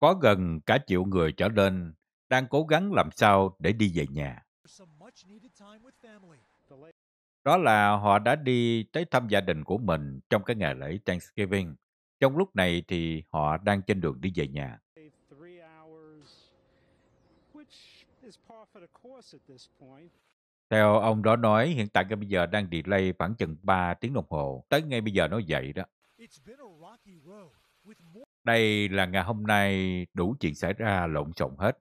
Có gần cả triệu người trở lên đang cố gắng làm sao để đi về nhà. Đó là họ đã đi tới thăm gia đình của mình trong cái ngày lễ Thanksgiving. Trong lúc này thì họ đang trên đường đi về nhà. Theo ông đó nói, hiện tại cái bây giờ đang delay khoảng chừng 3 tiếng đồng hồ. Tới ngay bây giờ nó dậy đó. Đây là ngày hôm nay đủ chuyện xảy ra lộn xộn hết.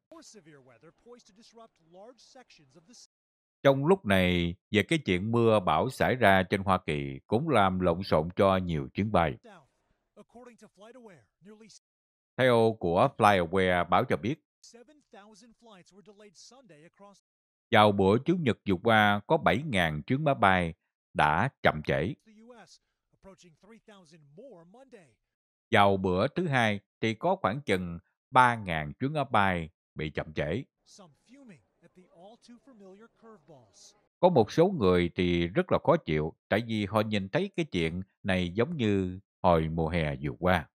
Trong lúc này, về cái chuyện mưa bão xảy ra trên Hoa Kỳ cũng làm lộn xộn cho nhiều chuyến bay. Theo của FlyAware báo cho biết, vào bữa Chủ nhật vừa qua có 7.000 chuyến máy bay đã chậm trễ. Vào bữa thứ hai thì có khoảng chừng 3.000 chuyến áp bay bị chậm trễ. Có một số người thì rất là khó chịu tại vì họ nhìn thấy cái chuyện này giống như hồi mùa hè vừa qua.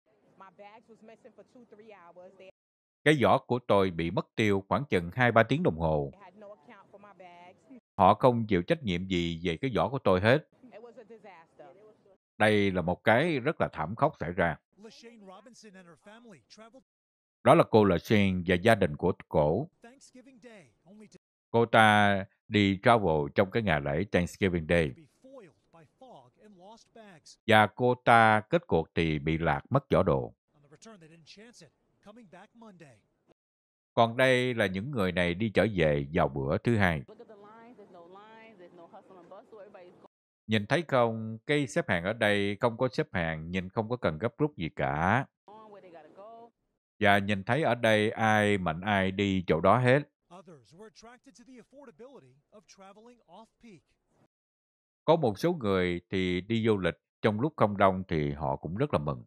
Cái giỏ của tôi bị mất tiêu khoảng chừng 2-3 tiếng đồng hồ. Họ không chịu trách nhiệm gì về cái giỏ của tôi hết. Đây là một cái rất là thảm khốc xảy ra. Đó là cô Lachine và gia đình của cổ. Cô ta đi travel trong cái ngày lễ Thanksgiving Day. Và cô ta kết cuộc thì bị lạc mất giỏ đồ. Còn đây là những người này đi trở về vào bữa thứ hai. Nhìn thấy không, cây xếp hàng ở đây không có xếp hàng, nhìn không có cần gấp rút gì cả. Và nhìn thấy ở đây ai mạnh ai đi chỗ đó hết. Có một số người thì đi du lịch, trong lúc không đông thì họ cũng rất là mừng.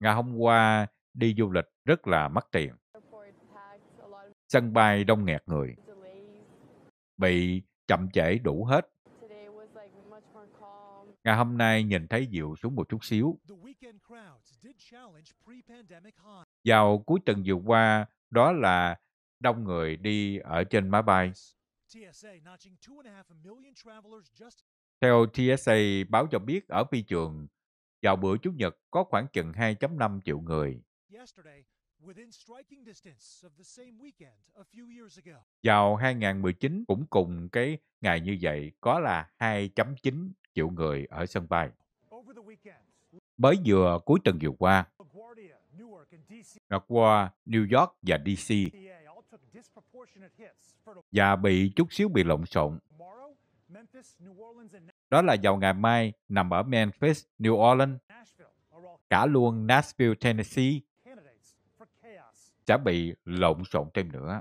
Ngày hôm qua đi du lịch rất là mắc tiền. Sân bay đông nghẹt người. Bị chậm trễ đủ hết. Ngày hôm nay nhìn thấy dịu xuống một chút xíu. Vào cuối tuần vừa qua, đó là đông người đi ở trên máy bay. Theo TSA báo cho biết ở phi trường, vào bữa Chủ nhật có khoảng chừng 2.5 triệu người. Vào 2019 cũng cùng cái ngày như vậy có là 2.9 triệu người ở sân bay. Mới vừa cuối tuần vừa qua, LaGuardia, New York và DC và bị chút xíu bị lộn xộn. Đó là vào ngày mai nằm ở Memphis, New Orleans, cả luôn Nashville, Tennessee chả bị lộn xộn thêm nữa